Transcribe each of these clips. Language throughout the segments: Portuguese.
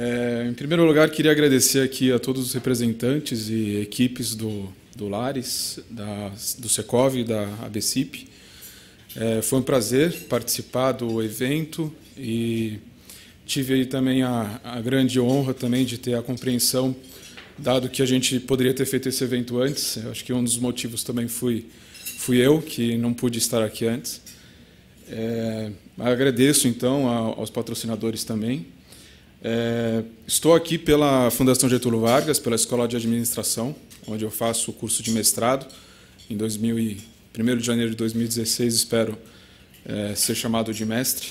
É, em primeiro lugar, queria agradecer aqui a todos os representantes e equipes do, do Lares, da, do Secov e da ABCIP. É, foi um prazer participar do evento e tive aí também a, a, grande honra também de ter a compreensão, dado que a gente poderia ter feito esse evento antes. Eu acho que um dos motivos também fui, fui eu, que não pude estar aqui antes. É, agradeço, então, a, aos patrocinadores também, é, estou aqui pela Fundação Getúlio Vargas, pela Escola de Administração, onde eu faço o curso de mestrado. Em 2000 e, 1 de janeiro de 2016, espero é, ser chamado de mestre.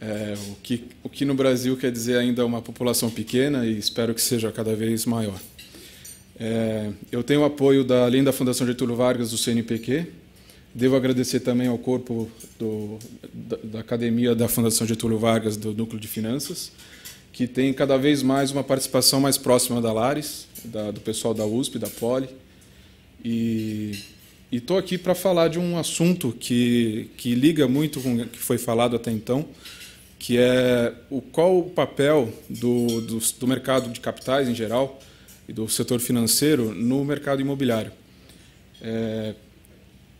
É, o, que, o que no Brasil quer dizer ainda uma população pequena e espero que seja cada vez maior. É, eu tenho o apoio, da, além da Fundação Getúlio Vargas, do CNPq. Devo agradecer também ao corpo do, da, da Academia da Fundação Getúlio Vargas, do Núcleo de Finanças que tem cada vez mais uma participação mais próxima da Lares, da, do pessoal da USP, da Poli. E estou aqui para falar de um assunto que, que liga muito com o que foi falado até então, que é o, qual o papel do, do, do mercado de capitais em geral e do setor financeiro no mercado imobiliário. É,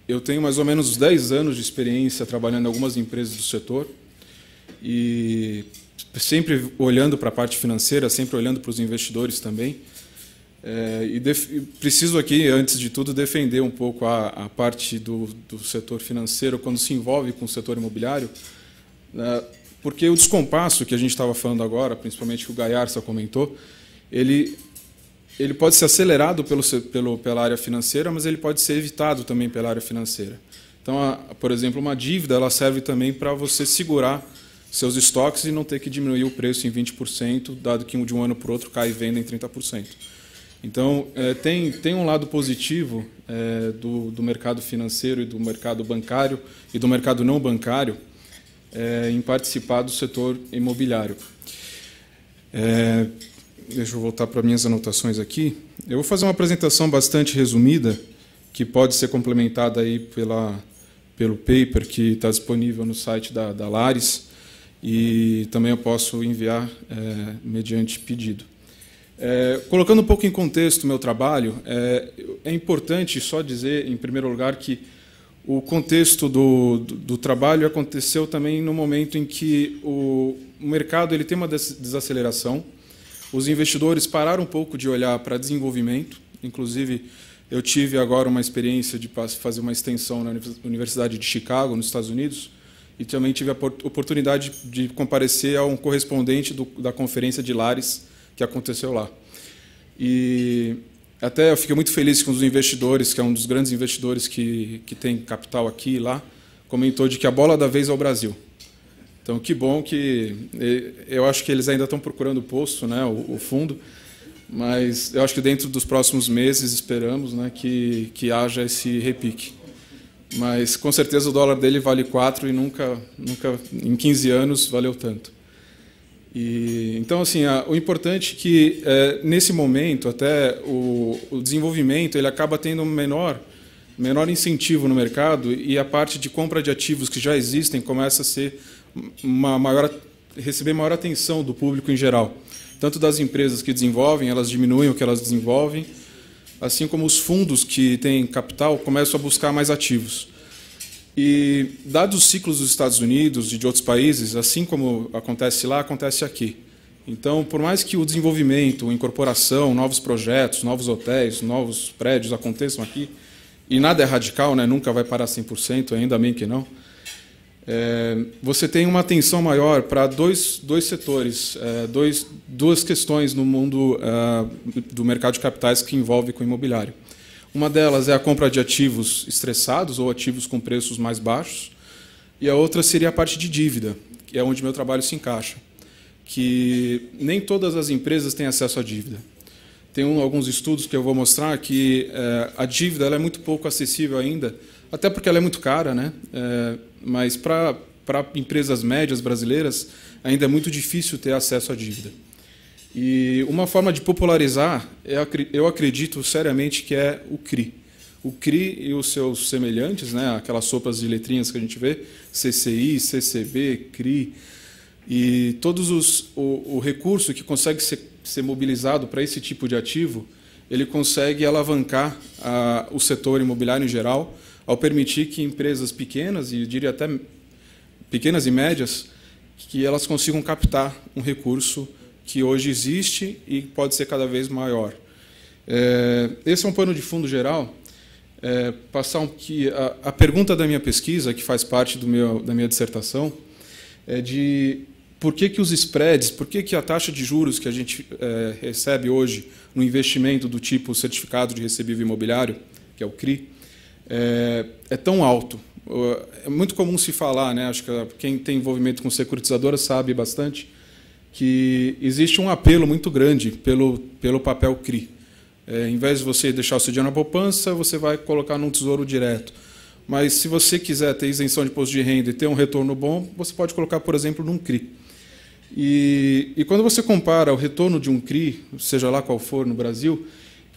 eu tenho mais ou menos 10 anos de experiência trabalhando em algumas empresas do setor e sempre olhando para a parte financeira, sempre olhando para os investidores também. É, e preciso aqui, antes de tudo, defender um pouco a, a parte do, do, setor financeiro quando se envolve com o setor imobiliário, né, porque o descompasso que a gente estava falando agora, principalmente que o Gaiarça comentou, ele, ele pode ser acelerado pelo, pelo, pela área financeira, mas ele pode ser evitado também pela área financeira. Então, a, por exemplo, uma dívida ela serve também para você segurar seus estoques e não ter que diminuir o preço em 20%, dado que de um ano para o outro cai venda em 30%. Então, é, tem, tem um lado positivo é, do, do mercado financeiro e do mercado bancário e do mercado não bancário é, em participar do setor imobiliário. É, deixa eu voltar para minhas anotações aqui. Eu vou fazer uma apresentação bastante resumida, que pode ser complementada aí pela, pelo paper que está disponível no site da, da Lares e também eu posso enviar é, mediante pedido. É, colocando um pouco em contexto meu trabalho, é, é, importante só dizer, em primeiro lugar, que o contexto do, do, do trabalho aconteceu também no momento em que o, o mercado ele tem uma desaceleração, os investidores pararam um pouco de olhar para desenvolvimento, inclusive eu tive agora uma experiência de fazer uma extensão na Universidade de Chicago, nos Estados Unidos, e também tive a oportunidade de comparecer a um correspondente do, da conferência de Lares que aconteceu lá. E até eu fiquei muito feliz com um os investidores, que é um dos grandes investidores que, que tem capital aqui e lá, comentou de que a bola da vez é o Brasil. Então, que bom que eu acho que eles ainda estão procurando o posto, né, o, o fundo, mas eu acho que dentro dos próximos meses esperamos, né, que que haja esse repique. Mas com certeza o dólar dele vale 4 e nunca, nunca em 15 anos valeu tanto. E, então, assim, a, o importante é que é, nesse momento até o, o, desenvolvimento ele acaba tendo um menor, menor incentivo no mercado e a parte de compra de ativos que já existem começa a ser uma maior, receber maior atenção do público em geral. Tanto das empresas que desenvolvem, elas diminuem o que elas desenvolvem, assim como os fundos que têm capital começam a buscar mais ativos. E, dados os ciclos dos Estados Unidos e de outros países, assim como acontece lá, acontece aqui. Então, por mais que o desenvolvimento, incorporação, novos projetos, novos hotéis, novos prédios aconteçam aqui, e nada é radical, né? nunca vai parar 100%, ainda bem que não, é, você tem uma atenção maior para dois, dois setores, é, dois, duas questões no mundo é, do mercado de capitais que envolve com o imobiliário. Uma delas é a compra de ativos estressados ou ativos com preços mais baixos, e a outra seria a parte de dívida, que é onde meu trabalho se encaixa, que nem todas as empresas têm acesso à dívida. Tem um, alguns estudos que eu vou mostrar que é, a dívida é muito pouco acessível ainda, até porque ela é muito cara, né? É, mas para empresas médias brasileiras ainda é muito difícil ter acesso à dívida. E uma forma de popularizar, eu acredito seriamente que é o CRI. O CRI e os seus semelhantes, né, aquelas sopas de letrinhas que a gente vê, CCI, CCB, CRI, e todos os o, o recurso que consegue ser, ser mobilizado para esse tipo de ativo, ele consegue alavancar a, o setor imobiliário em geral ao permitir que empresas pequenas, e eu diria até pequenas e médias, que elas consigam captar um recurso que hoje existe e pode ser cada vez maior. É, esse é um pano de fundo geral. É, passar um, que a, a, pergunta da minha pesquisa, que faz parte do meu, da minha dissertação, é de por que, que os spreads, por que, que a taxa de juros que a gente é, recebe hoje no investimento do tipo certificado de recebível imobiliário, que é o CRI, é, é tão alto. É muito comum se falar, né? acho que quem tem envolvimento com securitizadora sabe bastante, que existe um apelo muito grande pelo, pelo papel CRI. É, em vez de você deixar o seu dinheiro na poupança, você vai colocar num tesouro direto. Mas se você quiser ter isenção de imposto de renda e ter um retorno bom, você pode colocar, por exemplo, num CRI. E, e quando você compara o retorno de um CRI, seja lá qual for no Brasil,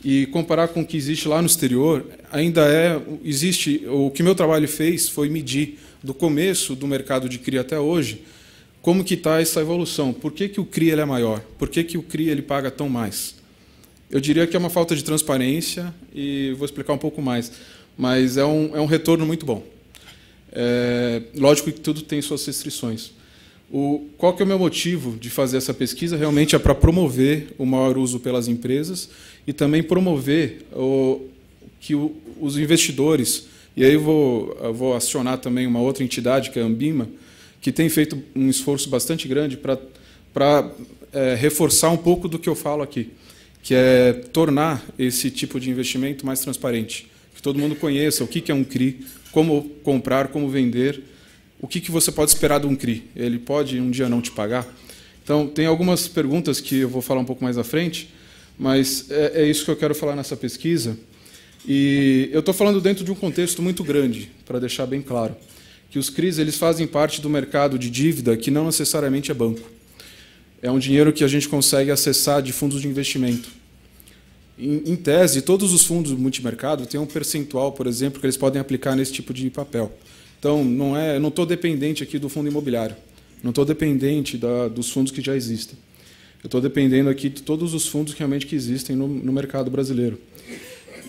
e comparar com o que existe lá no exterior, ainda é existe o que meu trabalho fez foi medir do começo do mercado de cria até hoje como que está essa evolução. Por que, que o cri ele é maior? Por que, que o cri ele paga tão mais? Eu diria que é uma falta de transparência e vou explicar um pouco mais, mas é um, é um retorno muito bom. É, lógico que tudo tem suas restrições. O, qual que é o meu motivo de fazer essa pesquisa? Realmente é para promover o maior uso pelas empresas e também promover o, que o, os investidores, e aí eu vou, eu vou acionar também uma outra entidade, que é a Ambima, que tem feito um esforço bastante grande para, é, reforçar um pouco do que eu falo aqui, que é tornar esse tipo de investimento mais transparente, que todo mundo conheça o que é um CRI, como comprar, como vender, o que, que você pode esperar de um CRI? Ele pode um dia não te pagar? Então, tem algumas perguntas que eu vou falar um pouco mais à frente, mas é, é isso que eu quero falar nessa pesquisa. E eu estou falando dentro de um contexto muito grande, para deixar bem claro, que os CRIs eles fazem parte do mercado de dívida que não necessariamente é banco. É um dinheiro que a gente consegue acessar de fundos de investimento. Em, em tese, todos os fundos multimercado têm um percentual, por exemplo, que eles podem aplicar nesse tipo de papel. Então, não é, não estou dependente aqui do fundo imobiliário, não estou dependente da, dos fundos que já existem. Eu estou dependendo aqui de todos os fundos que realmente que existem no, no mercado brasileiro.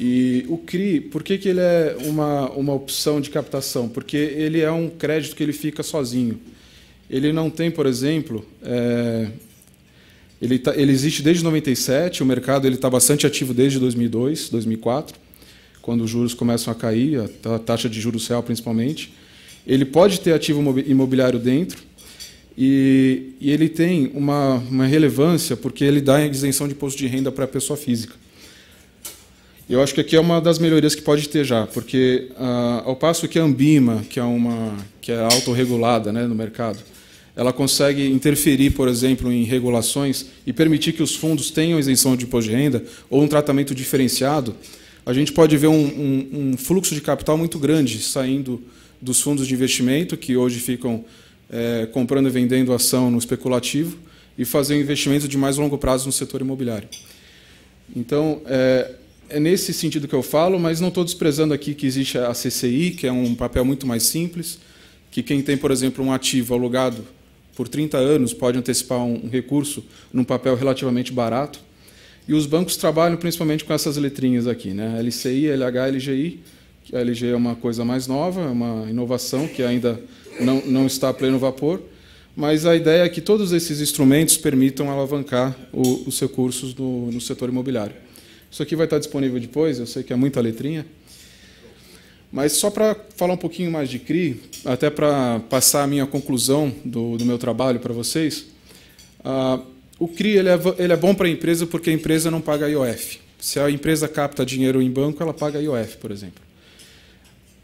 E o CRI, por que, que ele é uma, uma opção de captação? Porque ele é um crédito que ele fica sozinho. Ele não tem, por exemplo, é, ele, tá, ele existe desde 97, o mercado ele está bastante ativo desde 2002, 2004 quando os juros começam a cair, a taxa de juros real principalmente. Ele pode ter ativo imobiliário dentro e, e ele tem uma, uma relevância porque ele dá isenção de imposto de renda para a pessoa física. Eu acho que aqui é uma das melhorias que pode ter já, porque ah, ao passo que a Ambima, que é uma que é autorregulada né, no mercado, ela consegue interferir, por exemplo, em regulações e permitir que os fundos tenham isenção de imposto de renda ou um tratamento diferenciado, a gente pode ver um, um, um fluxo de capital muito grande saindo dos fundos de investimento, que hoje ficam é, comprando e vendendo ação no especulativo, e fazer um investimento de mais longo prazo no setor imobiliário. Então, é, é nesse sentido que eu falo, mas não estou desprezando aqui que existe a CCI, que é um papel muito mais simples, que quem tem, por exemplo, um ativo alugado por 30 anos pode antecipar um recurso num papel relativamente barato. E os bancos trabalham principalmente com essas letrinhas aqui, né? LCI, LH, LGI. A LG é uma coisa mais nova, é uma inovação que ainda não, não está a pleno vapor, mas a ideia é que todos esses instrumentos permitam alavancar o, os recursos no, no setor imobiliário. Isso aqui vai estar disponível depois, eu sei que é muita letrinha. Mas só para falar um pouquinho mais de CRI, até para passar a minha conclusão do, do meu trabalho para vocês, ah, o CRI ele é, ele é bom para a empresa porque a empresa não paga IOF. Se a empresa capta dinheiro em banco, ela paga IOF, por exemplo.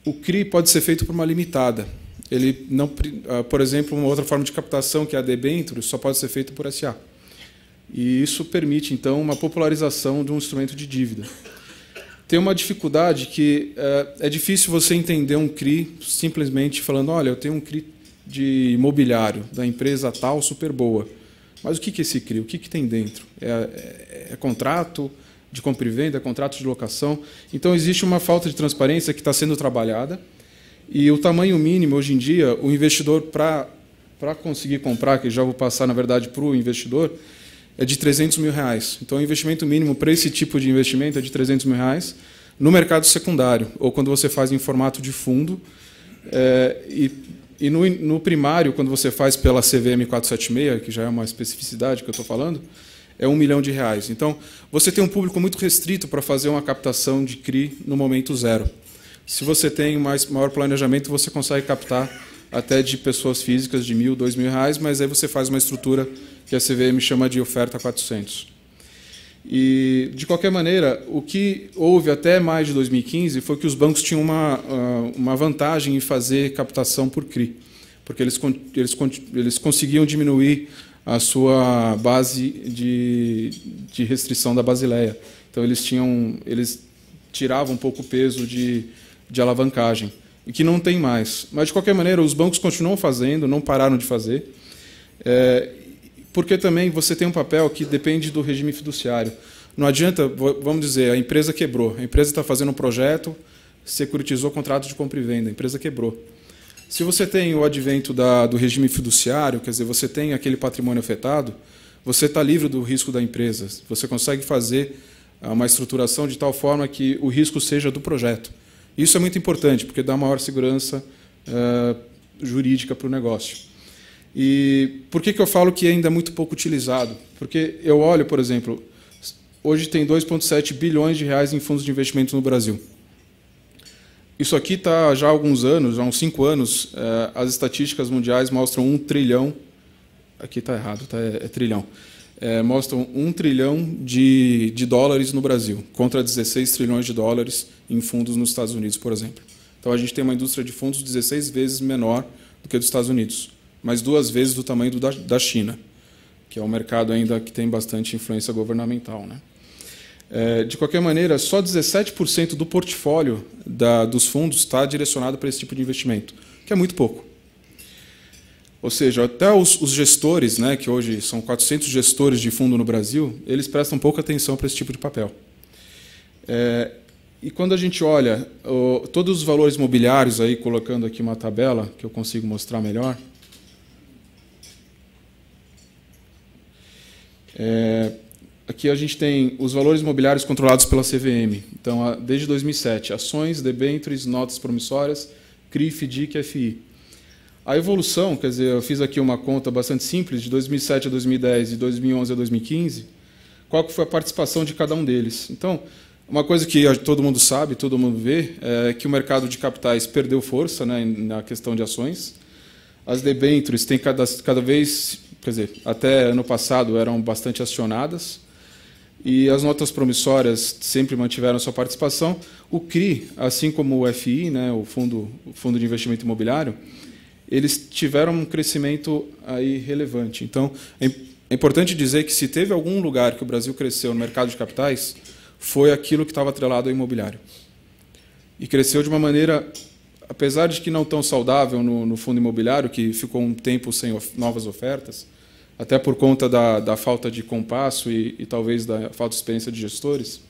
O CRI pode ser feito por uma limitada. Ele não, ah, por exemplo, uma outra forma de captação que é a debênture só pode ser feito por SA. E isso permite então uma popularização de um instrumento de dívida. Tem uma dificuldade que eh, é difícil você entender um CRI simplesmente falando, olha, eu tenho um CRI de imobiliário da empresa tal super boa mas o que, que esse CRI? O que, que tem dentro? É, é, é contrato de compra e venda, é contrato de locação. Então, existe uma falta de transparência que está sendo trabalhada. E o tamanho mínimo, hoje em dia, o investidor, para conseguir comprar, que já vou passar, na verdade, para o investidor, é de 300 mil reais. Então, o investimento mínimo para esse tipo de investimento é de 300 mil reais no mercado secundário, ou quando você faz em formato de fundo. É, e e no, no, primário, quando você faz pela CVM 476, que já é uma especificidade que eu estou falando, é um milhão de reais. Então, você tem um público muito restrito para fazer uma captação de CRI no momento zero. Se você tem mais, maior planejamento, você consegue captar até de pessoas físicas de mil, dois mil reais, mas aí você faz uma estrutura que a CVM chama de oferta 400. E, de qualquer maneira, o que houve até mais de 2015 foi que os bancos tinham uma, ah, uma vantagem em fazer captação por CRI, porque eles, eles, eles conseguiam diminuir a sua base de, de restrição da Basileia. Então, eles, tinham, eles tiravam um pouco o peso de, de alavancagem, e que não tem mais. Mas, de qualquer maneira, os bancos continuam fazendo, não pararam de fazer. É, porque também você tem um papel que depende do regime fiduciário. Não adianta, vamos dizer, a empresa quebrou, a empresa está fazendo um projeto, securitizou o contrato de compra e venda, a empresa quebrou. Se você tem o advento da, do regime fiduciário, quer dizer, você tem aquele patrimônio afetado, você está livre do risco da empresa. Você consegue fazer ah, uma estruturação de tal forma que o risco seja do projeto. Isso é muito importante, porque dá maior segurança uh, jurídica para o negócio. E por que, que eu falo que ainda é muito pouco utilizado? Porque eu olho, por exemplo, hoje tem 2,7 bilhões de reais em fundos de investimentos no Brasil. Isso aqui está já há alguns anos, há uns 5 anos, eh, as estatísticas mundiais mostram 1 trilhão. Aqui está errado, tá? é, é trilhão. É, mostram um trilhão de, de dólares no Brasil, contra 16 trilhões de dólares em fundos nos Estados Unidos, por exemplo. Então a gente tem uma indústria de fundos 16 vezes menor do que a dos Estados Unidos mas duas vezes do tamanho do da, da China, que é um mercado ainda que tem bastante influência governamental. Né? É, de qualquer maneira, só 17% do portfólio da, dos fundos está direcionado para esse tipo de investimento, que é muito pouco. Ou seja, até os, os, gestores, né, que hoje são 400 gestores de fundo no Brasil, eles prestam pouca atenção para esse tipo de papel. É, e quando a gente olha o, todos os valores mobiliários, aí, colocando aqui uma tabela que eu consigo mostrar melhor, É, aqui a gente tem os valores imobiliários controlados pela CVM. Então, desde 2007, ações, debêntures, notas promissórias, CRIF, DIC, FI. A evolução, quer dizer, eu fiz aqui uma conta bastante simples, de 2007 a 2010 e 2011 a 2015, qual que foi a participação de cada um deles. Então, uma coisa que todo mundo sabe, todo mundo vê, é que o mercado de capitais perdeu força né, na questão de ações. As debêntures têm cada, cada vez quer dizer, até ano passado eram bastante acionadas, e as notas promissórias sempre mantiveram sua participação. O CRI, assim como o FI, né, o, fundo, o Fundo de Investimento Imobiliário, eles tiveram um crescimento aí relevante. Então, é, é importante dizer que se teve algum lugar que o Brasil cresceu no mercado de capitais, foi aquilo que estava atrelado ao imobiliário. E cresceu de uma maneira, apesar de que não tão saudável no, no fundo imobiliário, que ficou um tempo sem of novas ofertas, até por conta da, da falta de compasso e, e, talvez da falta de experiência de gestores,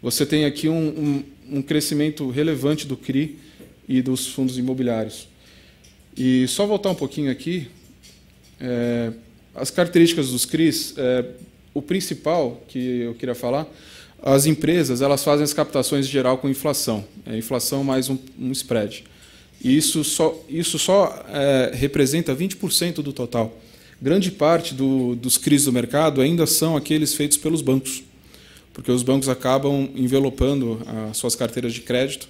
você tem aqui um, um, um crescimento relevante do CRI e dos fundos imobiliários. E só voltar um pouquinho aqui, é, as características dos CRIs, é, o principal que eu queria falar, as empresas elas fazem as captações geral com inflação, é inflação mais um, um spread. E isso só, isso só é, representa 20% do total grande parte do, dos CRIs do mercado ainda são aqueles feitos pelos bancos, porque os bancos acabam envelopando as suas carteiras de crédito.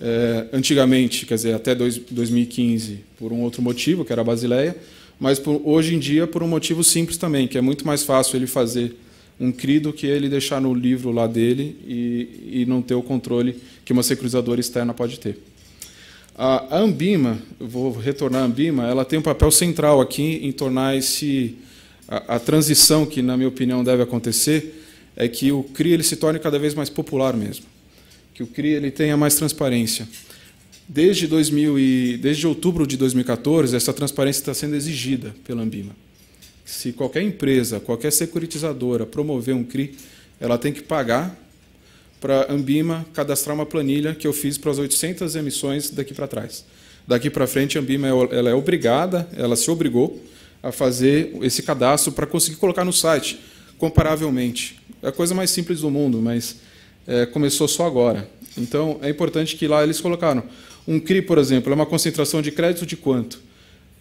É, antigamente, quer dizer, até dois, 2015, por um outro motivo, que era a Basileia, mas por, hoje em dia por um motivo simples também, que é muito mais fácil ele fazer um CRI do que ele deixar no livro lá dele e, e não ter o controle que uma securizadora externa pode ter. A Ambima, eu vou retornar à Ambima, ela tem um papel central aqui em tornar esse a, a transição que, na minha opinião, deve acontecer, é que o CRI ele se torne cada vez mais popular mesmo, que o CRI ele tenha mais transparência. Desde, 2000 e, desde outubro de 2014, essa transparência está sendo exigida pela Ambima. Se qualquer empresa, qualquer securitizadora promover um CRI, ela tem que pagar para a Ambima cadastrar uma planilha que eu fiz para as 800 emissões daqui para trás. Daqui para frente, a Ambima é ela é obrigada, ela se obrigou a fazer esse cadastro para conseguir colocar no site, comparavelmente. É a coisa mais simples do mundo, mas é, começou só agora. Então, é importante que lá eles colocaram. Um CRI, por exemplo, é uma concentração de crédito de quanto?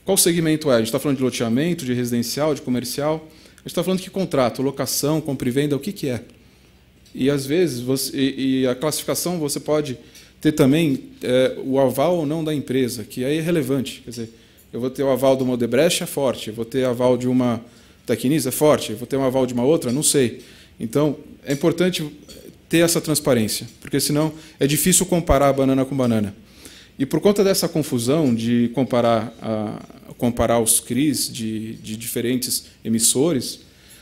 Qual segmento é? A gente está falando de loteamento, de residencial, de comercial? A gente está falando que contrato, locação, compra e venda, o que, que é? E às vezes você, e, e a classificação você pode ter também é, o aval ou não da empresa, que aí é relevante. Quer dizer, eu vou ter o aval de uma Debreche é forte. Eu vou ter aval de uma Tecnisa, é forte. Eu vou ter um aval de uma outra, não sei. Então, é importante ter essa transparência, porque senão é difícil comparar banana com banana. E por conta dessa confusão de comparar, a, comparar os CRIs de, de diferentes emissores,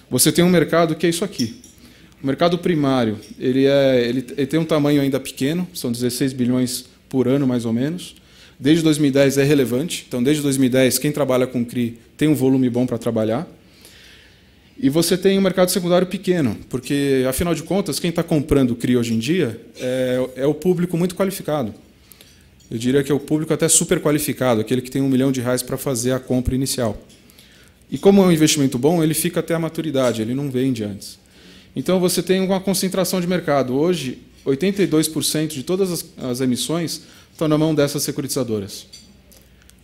você tem um mercado que é isso aqui. O mercado primário, ele, é, ele, ele tem um tamanho ainda pequeno, são 16 bilhões por ano, mais ou menos. Desde 2010 é relevante, então desde 2010 quem trabalha com CRI tem um volume bom para trabalhar. E você tem um mercado secundário pequeno, porque, afinal de contas, quem está comprando CRI hoje em dia é, é, o público muito qualificado. Eu diria que é o público até super qualificado, aquele que tem um milhão de reais para fazer a compra inicial. E como é um investimento bom, ele fica até a maturidade, ele não vende antes. Então você tem uma concentração de mercado. Hoje, 82% de todas as, as emissões estão na mão dessas securitizadoras.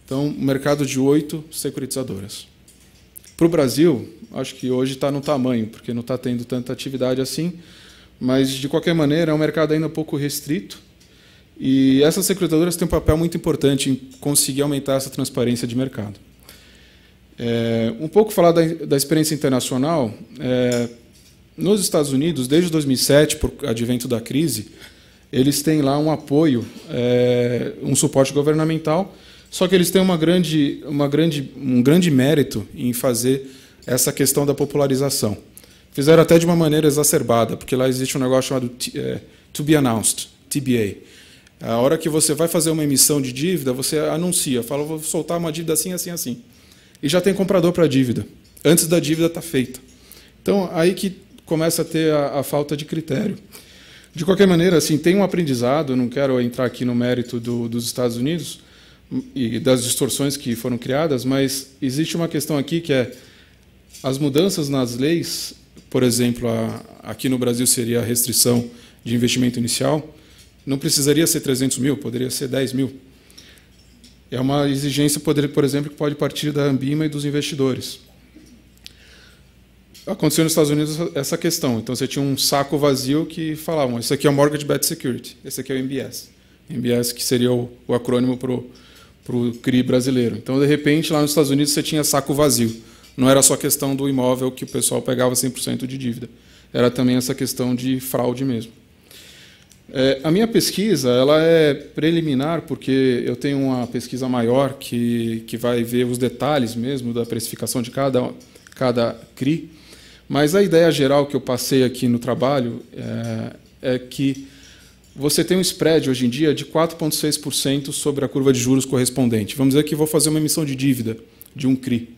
Então, mercado de oito securitizadoras. Para o Brasil, acho que hoje está no tamanho, porque não está tendo tanta atividade assim, mas, de qualquer maneira, é um mercado ainda um pouco restrito. E essas securitizadoras têm um papel muito importante em conseguir aumentar essa transparência de mercado. É, um pouco falar da, da experiência internacional. É, nos Estados Unidos, desde 2007, por advento da crise, eles têm lá um apoio, é, um suporte governamental, só que eles têm uma grande, uma grande, um grande mérito em fazer essa questão da popularização. Fizeram até de uma maneira exacerbada, porque lá existe um negócio chamado é, To Be Announced, TBA. A hora que você vai fazer uma emissão de dívida, você anuncia, fala, vou soltar uma dívida assim, assim, assim. E já tem comprador para a dívida, antes da dívida estar tá feita. Então, aí que começa a ter a, a falta de critério. De qualquer maneira, assim, tem um aprendizado, não quero entrar aqui no mérito do, dos Estados Unidos e das distorções que foram criadas, mas existe uma questão aqui que é as mudanças nas leis, por exemplo, a, aqui no Brasil seria a restrição de investimento inicial, não precisaria ser 300 mil, poderia ser 10 mil. É uma exigência, por exemplo, que pode partir da Ambima e dos investidores aconteceu nos Estados Unidos essa questão. Então você tinha um saco vazio que falavam: esse aqui é o Mortgage Bad Security, esse aqui é o MBS. MBS que seria o, o acrônimo para o CRI brasileiro. Então, de repente, lá nos Estados Unidos você tinha saco vazio. Não era só questão do imóvel que o pessoal pegava 100% de dívida. Era também essa questão de fraude mesmo. É, a minha pesquisa ela é preliminar porque eu tenho uma pesquisa maior que, que vai ver os detalhes mesmo da precificação de cada, cada CRI mas a ideia geral que eu passei aqui no trabalho é, é que você tem um spread hoje em dia de 4,6% sobre a curva de juros correspondente. Vamos dizer que vou fazer uma emissão de dívida de um CRI.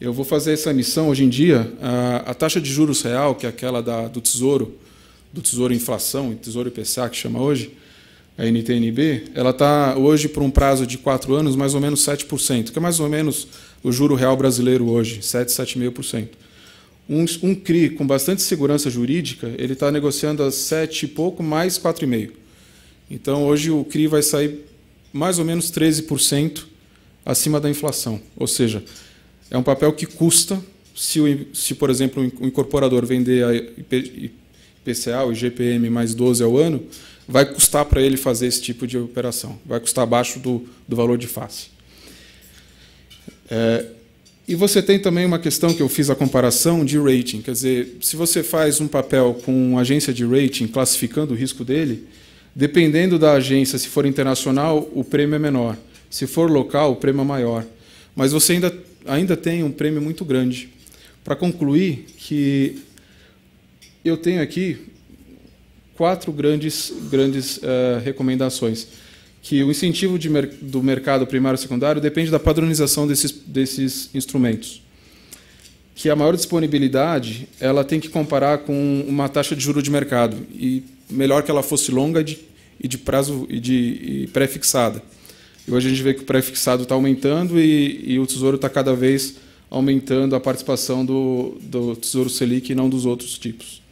Eu vou fazer essa emissão hoje em dia, a, a taxa de juros real, que é aquela da, do Tesouro, do Tesouro Inflação, Tesouro IPCA, que chama hoje, a NTNB, ela está hoje por um prazo de 4 anos, mais ou menos 7%, que é mais ou menos o juro real brasileiro hoje, 7, 7,5%. Um, um CRI com bastante segurança jurídica, ele está negociando a 7 e pouco mais 4,5. Então, hoje o CRI vai sair mais ou menos 13% acima da inflação. Ou seja, é um papel que custa, se, o, se por exemplo, o incorporador vender a IP, IPCA, o IGPM mais 12 ao ano, vai custar para ele fazer esse tipo de operação. Vai custar abaixo do, do valor de face. É, e você tem também uma questão que eu fiz a comparação de rating. Quer dizer, se você faz um papel com uma agência de rating classificando o risco dele, dependendo da agência, se for internacional, o prêmio é menor. Se for local, o prêmio é maior. Mas você ainda, ainda tem um prêmio muito grande. Para concluir, que eu tenho aqui quatro grandes, grandes uh, recomendações que o incentivo de, do mercado primário e secundário depende da padronização desses, desses instrumentos. Que a maior disponibilidade ela tem que comparar com uma taxa de juro de mercado e melhor que ela fosse longa de, e de prazo e de pré-fixada. E hoje a gente vê que o pré-fixado está aumentando e, e, o Tesouro está cada vez aumentando a participação do, do Tesouro Selic e não dos outros tipos.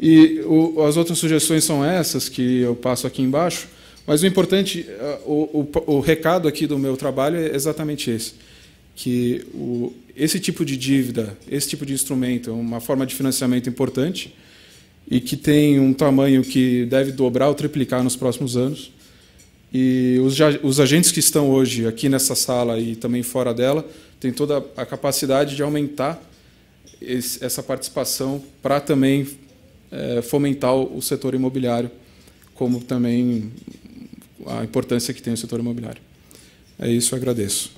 E o, as outras sugestões são essas que eu passo aqui embaixo mas o importante, eh, o, o, o, recado aqui do meu trabalho é exatamente esse, que o, esse tipo de dívida, esse tipo de instrumento é uma forma de financiamento importante e que tem um tamanho que deve dobrar ou triplicar nos próximos anos. E os, os agentes que estão hoje aqui nessa sala e também fora dela têm toda a capacidade de aumentar esse, essa participação para também é, fomentar o setor imobiliário como também a importância que tem o setor imobiliário. É isso, agradeço.